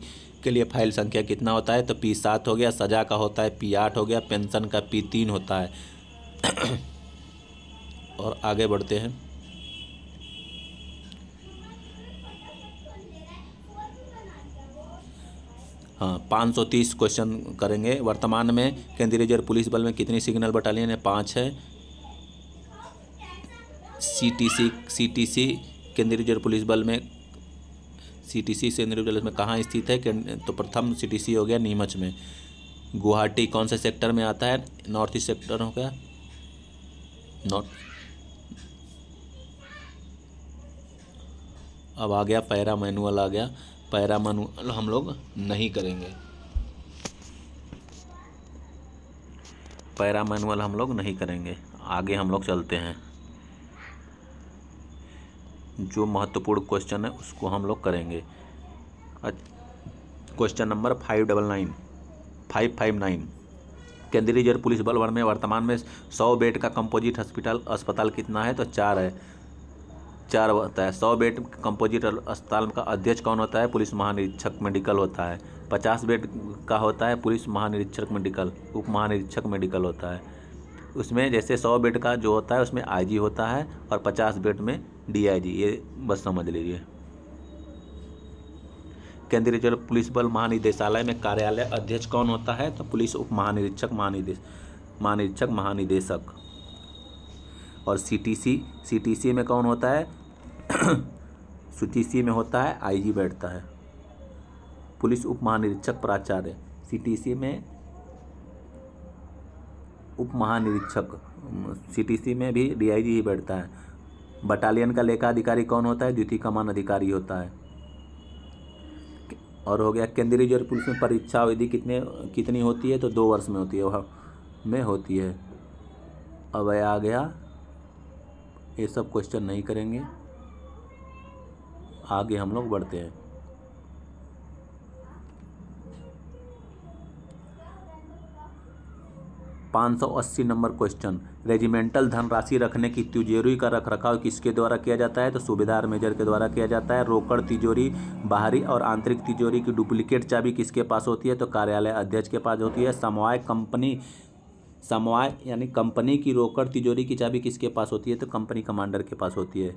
के लिए फाइल संख्या कितना होता है तो पी सात हो गया सजा का होता है पी आठ हो गया पेंशन का पी तीन होता है और आगे बढ़ते हैं 530 हाँ, क्वेश्चन करेंगे वर्तमान में केंद्रीय रिजर्व पुलिस बल में कितनी सिग्नल बटालियन है पाँच है सीटीसी सीटीसी केंद्रीय रिजर्व पुलिस बल में सीटीसी केंद्रीय पुलिस में कहाँ स्थित है तो प्रथम सीटीसी हो गया नीमच में गुवाहाटी कौन से सेक्टर में आता है नॉर्थ ईस्ट सेक्टर हो गया नॉर्थ अब आ गया पैरा मैनुअल आ गया पैरा हम लोग नहीं करेंगे पैरा मैनुअल हम लोग नहीं करेंगे आगे हम लोग चलते हैं जो महत्वपूर्ण क्वेश्चन है उसको हम लोग करेंगे question number five double nine five five nine केंद्रीय रिजर्व पुलिस बल में वर्तमान में सौ बेड का कंपोजिट हॉस्पिटल अस्पताल कितना है तो चार है चार होता है सौ बेड कंपोजिट अस्पताल का अध्यक्ष कौन होता है पुलिस महानिरीक्षक मेडिकल होता है पचास बेड का होता है पुलिस महानिरीक्षक मेडिकल उप महानिरीक्षक मेडिकल होता है उसमें जैसे सौ बेड का जो होता है उसमें आईजी होता है और पचास बेड में डीआईजी ये बस समझ लीजिए केंद्रीय रिजर्व पुलिस बल महानिदेशालय में कार्यालय अध्यक्ष कौन होता है तो पुलिस उप महानिरीक्षक महानिदेश महानिरीक्षक महानिदेशक और सीटीसी सीटीसी में कौन होता है सी में होता है आईजी बैठता है पुलिस उप महानिरीक्षक प्राचार्य सीटीसी में उप महानिरीक्षक सीटीसी में भी डीआईजी ही बैठता है बटालियन का लेखा अधिकारी कौन होता है द्वितीय कमान अधिकारी होता है और हो गया केंद्रीय रिजर्व पुलिस में परीक्षा विधि कितने कितनी होती है तो दो वर्ष में होती है वह में होती है अब आ गया ये सब क्वेश्चन नहीं करेंगे आगे हम लोग बढ़ते हैं पाँच सौ अस्सी नंबर क्वेश्चन रेजिमेंटल धनराशि रखने की तिजोरी का रख रखाव किसके द्वारा किया जाता है तो सूबेदार मेजर के द्वारा किया जाता है रोकड़ तिजोरी बाहरी और आंतरिक तिजोरी की डुप्लीकेट चाबी किसके पास होती है तो कार्यालय अध्यक्ष के पास होती है समवाय कंपनी समवाय यानी कंपनी की रोकड़ तिजोरी की चाबी किसके पास होती है तो कंपनी कमांडर के पास होती है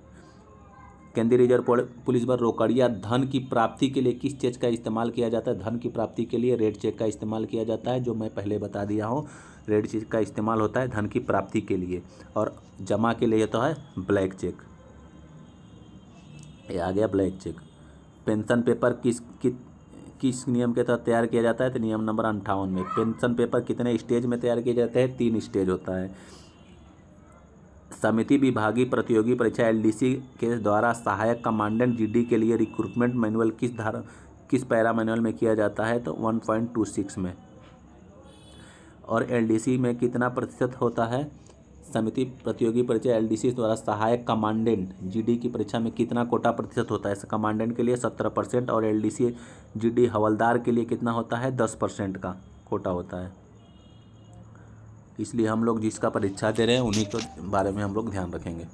केंद्रीय रिजर्व पुलिस बल रोकड़िया धन की प्राप्ति के लिए किस चीज़ का इस्तेमाल किया जाता है धन की प्राप्ति के लिए रेड चेक का इस्तेमाल किया जाता है जो मैं पहले बता दिया हूँ रेड चेक का इस्तेमाल होता है धन की प्राप्ति के लिए और जमा के लिए तो है ब्लैक चेक ये आ गया ब्लैक चेक पेंशन पेपर किस कि, किस नियम के तहत तैयार किया जाता है तो नियम नंबर अंठावन में पेंशन पेपर कितने स्टेज में तैयार किए जाते हैं तीन स्टेज होता है समिति विभागीय प्रतियोगी परीक्षा एलडीसी के द्वारा सहायक कमांडेंट जीडी के लिए रिक्रूटमेंट मैनुअल किस धारा किस पैरा मैनुअल में किया जाता है तो 1.26 में और एलडीसी में कितना प्रतिशत होता है समिति प्रतियोगी परीक्षा एल डी द्वारा सहायक कमांडेंट जीडी की परीक्षा में कितना कोटा प्रतिशत होता है कमांडेंट के लिए सत्रह परसेंट और एल डी हवलदार के लिए कितना होता है दस परसेंट का कोटा होता है इसलिए हम लोग जिसका परीक्षा दे रहे हैं उन्हीं के बारे में हम लोग ध्यान रखेंगे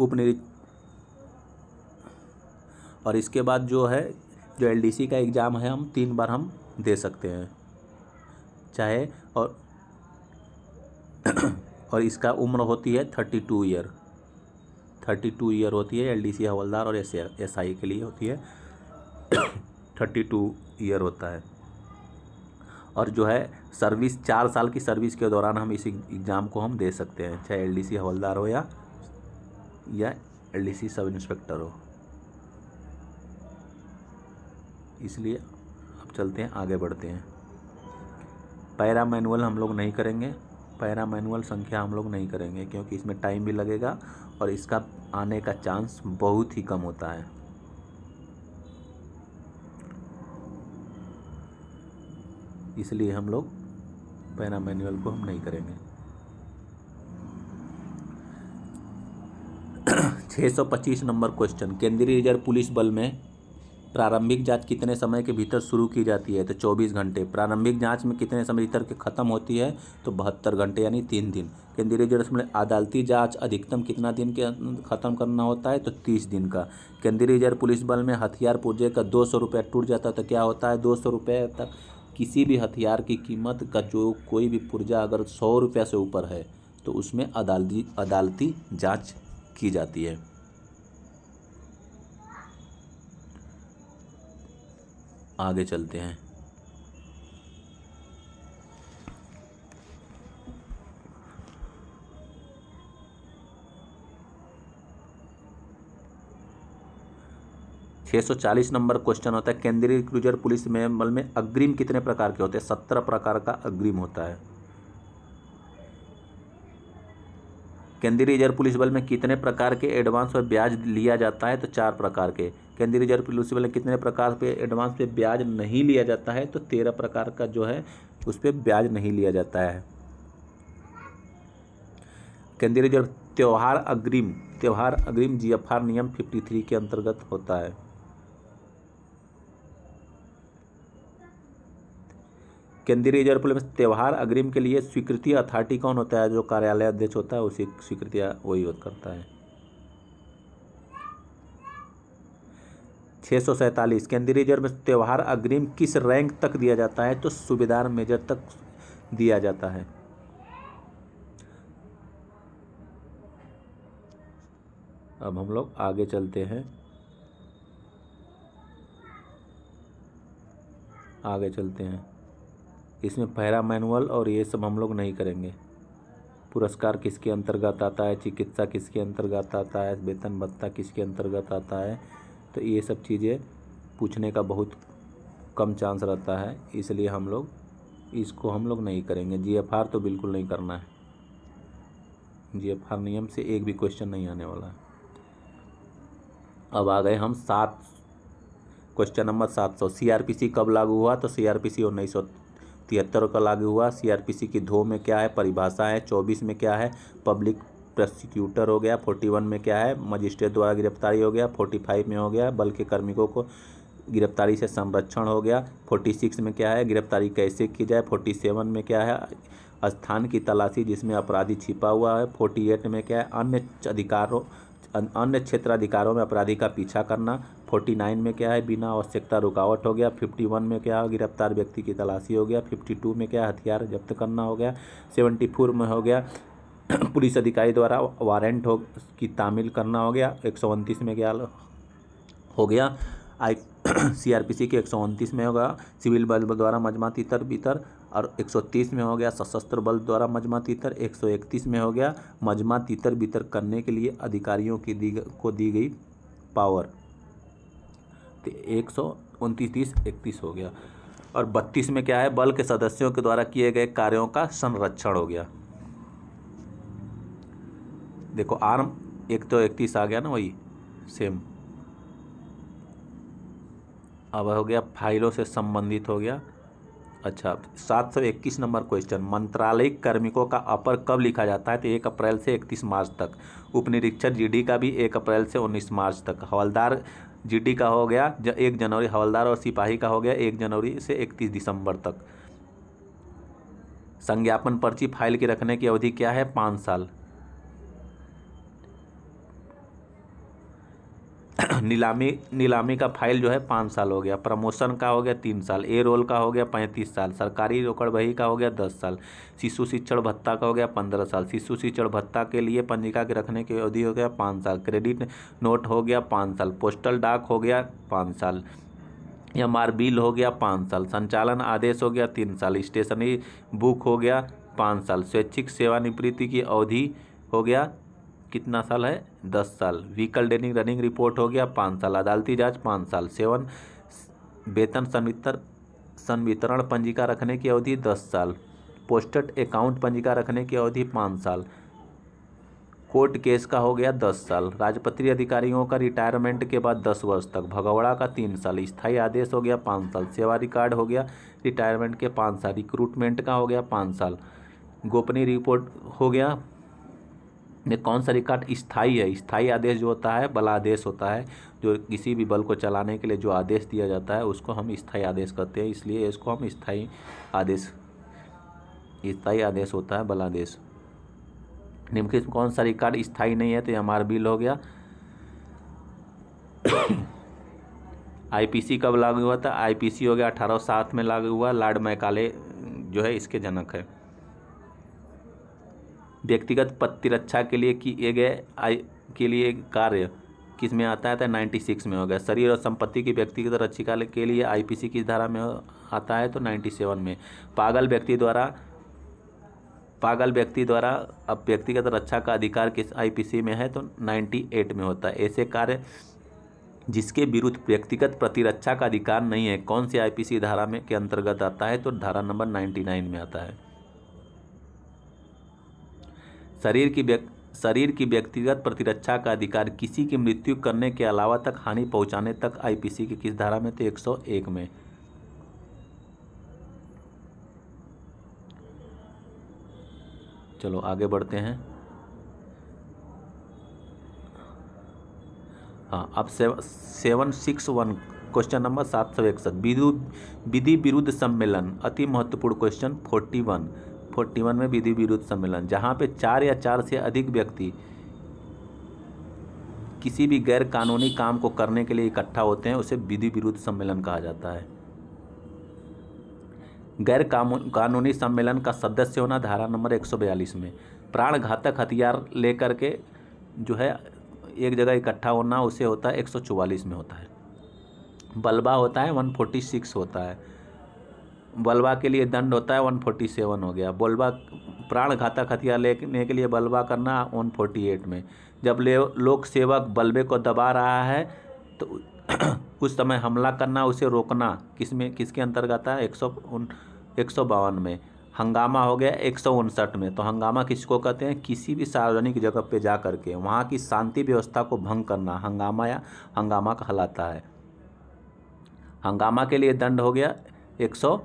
उपनिरी और इसके बाद जो है जो एलडीसी का एग्ज़ाम है हम तीन बार हम दे सकते हैं चाहे और और इसका उम्र होती है thirty two year thirty two year होती है एलडीसी हवलदार और एस आई के लिए होती है थर्टी टू ईयर होता है और जो है सर्विस चार साल की सर्विस के दौरान हम इस एग्ज़ाम को हम दे सकते हैं चाहे एलडीसी हवलदार हो या या एलडीसी सब इंस्पेक्टर हो इसलिए अब चलते हैं आगे बढ़ते हैं पैरा मैनुअल हम लोग नहीं करेंगे पैरा मैनुअल संख्या हम लोग नहीं करेंगे क्योंकि इसमें टाइम भी लगेगा और इसका आने का चांस बहुत ही कम होता है इसलिए हम लोग पैना मैनुअल को हम नहीं करेंगे 625 नंबर क्वेश्चन केंद्रीय रिजर्व पुलिस बल में प्रारंभिक जांच कितने समय के भीतर शुरू की जाती है तो 24 घंटे प्रारंभिक जांच में कितने समय भीतर के खत्म होती है तो बहत्तर घंटे यानी तीन दिन केंद्रीय रिजर्व में अदालती जांच अधिकतम कितना दिन के खत्म करना होता है तो 30 दिन का केंद्रीय रिजर्व पुलिस बल में हथियार पुर्जे का दो सौ टूट जाता है तो क्या होता है दो सौ रुपये तक किसी भी हथियार की कीमत का जो कोई भी पुर्जा अगर सौ रुपये से ऊपर है तो उसमें अदालती अदालती जांच की जाती है आगे चलते हैं 640 नंबर क्वेश्चन होता है केंद्रीय क्रूजर पुलिस में मल में अग्रिम कितने प्रकार के होते हैं सत्रह प्रकार का अग्रिम होता है केंद्रीय रिजर्व पुलिस बल में कितने प्रकार के एडवांस पर ब्याज लिया जाता है तो चार प्रकार के केंद्रीय रिजर्व पुलिस बल में कितने प्रकार के एडवांस पे ब्याज नहीं लिया जाता है तो तेरह प्रकार का जो है उस पर ब्याज नहीं लिया जाता है केंद्रीय रिजर्व त्यौहार अग्रिम त्यौहार अग्रिम जीएफआर नियम 53 के अंतर्गत होता है केंद्रीय रिजर्व पुलिस त्यौहार अग्रिम के लिए स्वीकृति अथॉरिटी कौन होता है जो कार्यालय अध्यक्ष होता है उसी स्वीकृति वही करता है छः सौ सैंतालीस केंद्रीय रिजर्व त्यौहार अग्रिम किस रैंक तक दिया जाता है तो सूबेदार मेजर तक दिया जाता है अब हम लोग आगे चलते हैं आगे चलते हैं इसमें पैरा मैनुअल और ये सब हम लोग नहीं करेंगे पुरस्कार किसके अंतर्गत आता है चिकित्सा किसके अंतर्गत आता है वेतन भत्ता किसके अंतर्गत आता है तो ये सब चीज़ें पूछने का बहुत कम चांस रहता है इसलिए हम लोग इसको हम लोग नहीं करेंगे जीएफआर तो बिल्कुल नहीं करना है जीएफआर नियम से एक भी क्वेश्चन नहीं आने वाला है अब आ गए हम सात क्वेश्चन नंबर सात सौ सी कब लागू हुआ तो सी आर पी सी उन्नीस सौ तिहत्तर का लागू हुआ सीआरपीसी की दो में क्या है परिभाषा है चौबीस में क्या है पब्लिक प्रोसिक्यूटर हो गया फोर्टी वन में क्या है मजिस्ट्रेट द्वारा गिरफ्तारी हो गया फोर्टी फाइव में हो गया बल के को गिरफ्तारी से संरक्षण हो गया फोर्टी सिक्स में क्या है गिरफ्तारी कैसे की जाए फोर्टी सेवन में क्या है स्थान की तलाशी जिसमें अपराधी छिपा हुआ है फोर्टी एट में क्या है अन्य अधिकारों अन्य क्षेत्राधिकारों में अपराधी का पीछा करना 49 में क्या है बिना आवश्यकता रुकावट हो गया 51 में क्या हो गिरफ्तार व्यक्ति की तलाशी हो गया 52 में क्या हथियार जब्त करना हो गया 74 में हो गया पुलिस अधिकारी द्वारा वारंट हो की तामिल करना हो गया एक में क्या हो गया आई सी आर पी सी के एक में होगा सिविल बल द्वारा मजमा तितर बितर और 130 में हो गया सशस्त्र बल द्वारा मजमा तीतर 131 में हो गया मजमा तीतर बितर करने के लिए अधिकारियों की दी को दी गई पावर तो एक सौ उनतीस तीस इकतीस हो गया और बत्तीस में क्या है बल के सदस्यों के द्वारा किए गए कार्यों का संरक्षण हो गया देखो आर्म एक तो इकतीस आ गया ना वही सेम अब हो गया फाइलों से संबंधित हो गया अच्छा सात सौ इक्कीस नंबर क्वेश्चन मंत्रालयिक कर्मिकों का अपर कब लिखा जाता है तो एक अप्रैल से इकतीस मार्च तक उपनिरीक्षक जीडी का भी एक अप्रैल से उन्नीस मार्च तक हवलदार जीडी का हो गया ज, एक जनवरी हवलदार और सिपाही का हो गया एक जनवरी से इकतीस दिसंबर तक संज्ञापन पर्ची फाइल के रखने की अवधि क्या है पाँच साल नीलामी नीलामी का फाइल जो है पाँच साल हो गया प्रमोशन का हो गया तीन साल ए रोल का हो गया पैंतीस साल सरकारी रोकड़ बही का हो गया दस साल शिशु शिक्षण भत्ता का हो गया पंद्रह साल शिशु शिक्षण भत्ता के लिए पंजीका के रखने की अवधि हो गया पाँच साल क्रेडिट नोट हो गया पाँच साल पोस्टल डाक हो गया पाँच साल एम आर बिल हो गया पाँच साल संचालन आदेश हो गया तीन साल स्टेशनरी बुक हो गया पाँच साल स्वैच्छिक सेवानिवृत्ति की अवधि हो गया कितना साल है दस साल व्हीकल डेनिंग रनिंग रिपोर्ट हो गया पाँच साल अदालती जांच पाँच साल सेवन वेतन संवितर संवितरण पंजिका रखने की अवधि दस साल पोस्टेड अकाउंट पंजिका रखने की अवधि पाँच साल कोर्ट केस का हो गया दस साल राजपत्रीय अधिकारियों का रिटायरमेंट के बाद दस वर्ष तक भगवड़ा का तीन साल स्थायी आदेश हो गया पाँच साल सेवा रिकार्ड हो गया रिटायरमेंट के पाँच साल रिक्रूटमेंट का हो गया पाँच साल गोपनीय रिपोर्ट हो गया में कौन सा रिकॉर्ड स्थाई है स्थाई आदेश जो होता है आदेश होता है जो किसी भी बल को चलाने के लिए जो आदेश दिया जाता है उसको हम स्थाई आदेश कहते हैं इसलिए इसको हम स्थाई आदेश स्थाई आदेश होता है बलादेश निम्नलिखित कौन सा रिकॉर्ड स्थाई नहीं है तो एम आर बिल हो गया आईपीसी कब लागू हुआ था आईपीसी हो गया अठारह में लागू हुआ लॉर्ड मैकाले जो है इसके जनक है व्यक्तिगत प्रतिरक्षा के लिए किए गए आई के लिए कार्य किस में आता है तो 96 में हो गया शरीर और संपत्ति की व्यक्तिगत रक्षिका के लिए आईपीसी किस धारा में आता है तो 97 में पागल व्यक्ति द्वारा पागल व्यक्ति द्वारा अब व्यक्तिगत रक्षा का अधिकार किस आईपीसी में है तो 98 में होता है ऐसे कार्य जिसके विरुद्ध व्यक्तिगत प्रतिरक्षा का अधिकार नहीं है कौन पी सी धारा में के अंतर्गत आता है तो धारा नंबर नाइन में आता है शरीर की शरीर की व्यक्तिगत प्रतिरक्षा का अधिकार किसी की मृत्यु करने के अलावा तक हानि पहुंचाने तक आईपीसी की किस धारा में तो 101 में चलो आगे बढ़ते हैं हाँ अब seven six one question number सात सौ इकसठ विधि विरुद्ध सम्मेलन अति महत्वपूर्ण क्वेश्चन फोर्टी वन 1941 में विधि विरोध सम्मेलन जहां पे चार या चार से अधिक व्यक्ति किसी भी गैर कानूनी काम को करने के लिए इकट्ठा होते हैं उसे विधि विरुद्ध सम्मेलन कहा जाता है गैर कानूनी सम्मेलन का सदस्य होना धारा नंबर 142 में प्राण घातक हथियार लेकर के जो है एक जगह इकट्ठा होना उसे होता है 144 में होता है बलबा होता है 146 होता है बलवा के लिए दंड होता है वन फोर्टी सेवन हो गया बलवा प्राण घातक हथियार लेने के लिए बलवा करना वन फोर्टी एट में जब ले लोक सेवक बलबे को दबा रहा है तो उस समय हमला करना उसे रोकना किस में किसके अंतर्गत है एक सौ उन एक सौ बावन में हंगामा हो गया एक सौ उनसठ में तो हंगामा किसको कहते हैं किसी भी सार्वजनिक जगह पे जा करके वहाँ की शांति व्यवस्था को भंग करना हंगामा या हंगामा कहलाता है हंगामा के लिए दंड हो गया एक सौ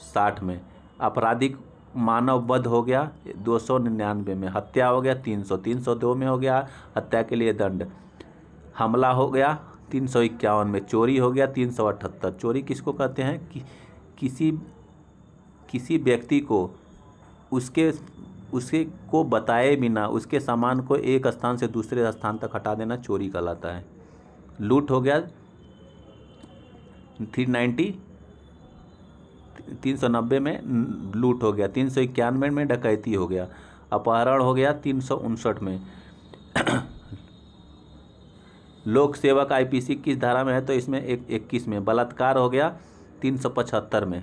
साठ में आपराधिक मानव वध हो गया दो सौ निन्यानवे में हत्या हो गया तीन सौ तीन सौ दो में हो गया हत्या के लिए दंड हमला हो गया तीन सौ इक्यावन में चोरी हो गया तीन सौ अठहत्तर चोरी किसको कहते हैं कि, किसी किसी व्यक्ति को उसके उसके को बताए बिना उसके सामान को एक स्थान से दूसरे स्थान तक हटा देना चोरी कहलाता है लूट हो गया थ्री नाइन्टी तीन सौ नब्बे में लूट हो गया तीन सौ इक्यानवे में डकैती हो गया अपहरण हो गया तीन सौ उनसठ में लोक सेवक आईपीसी किस धारा में है तो इसमें एक इक्कीस में बलात्कार हो गया तीन सौ पचहत्तर में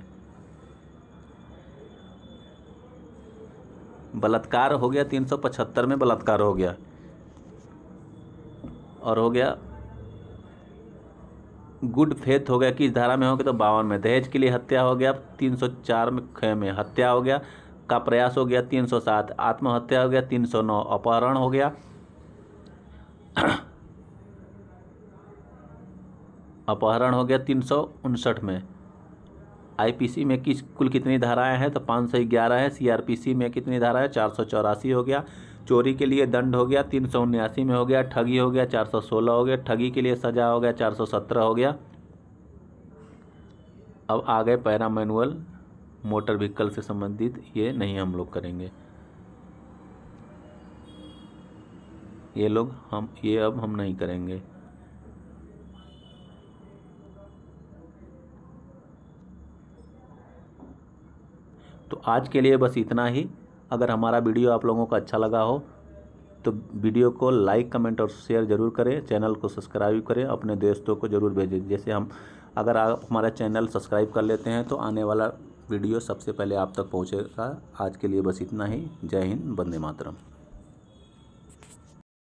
बलात्कार हो गया तीन सौ पचहत्तर में बलात्कार हो गया और हो गया गुड फेथ हो गया कि इस धारा में होंगे तो बावन में दहेज के लिए हत्या हो गया तीन सौ चार में छः में हत्या हो गया का प्रयास हो गया तीन सौ सात आत्महत्या हो गया तीन सौ नौ अपहरण हो गया अपहरण हो गया तीन सौ उनसठ में आईपीसी में किस कुल कितनी धाराएं हैं तो पाँच सौ ग्यारह है सीआरपीसी में कितनी धाराएँ चार सौ चौरासी हो गया चोरी के लिए दंड हो गया तीन सौ उन्यासी में हो गया ठगी हो गया चार सौ सोलह हो गया ठगी के लिए सजा हो गया चार सौ सत्रह हो गया अब आ गए पैरा मैनुअल मोटर व्हीकल से संबंधित ये नहीं हम लोग करेंगे ये लोग हम ये अब हम नहीं करेंगे तो आज के लिए बस इतना ही अगर हमारा वीडियो आप लोगों को अच्छा लगा हो तो वीडियो को लाइक कमेंट और शेयर ज़रूर करें चैनल को सब्सक्राइब करें अपने दोस्तों को ज़रूर भेजें जैसे हम अगर आप हमारा चैनल सब्सक्राइब कर लेते हैं तो आने वाला वीडियो सबसे पहले आप तक पहुँचेगा आज के लिए बस इतना ही जय हिंद बंदे मातरम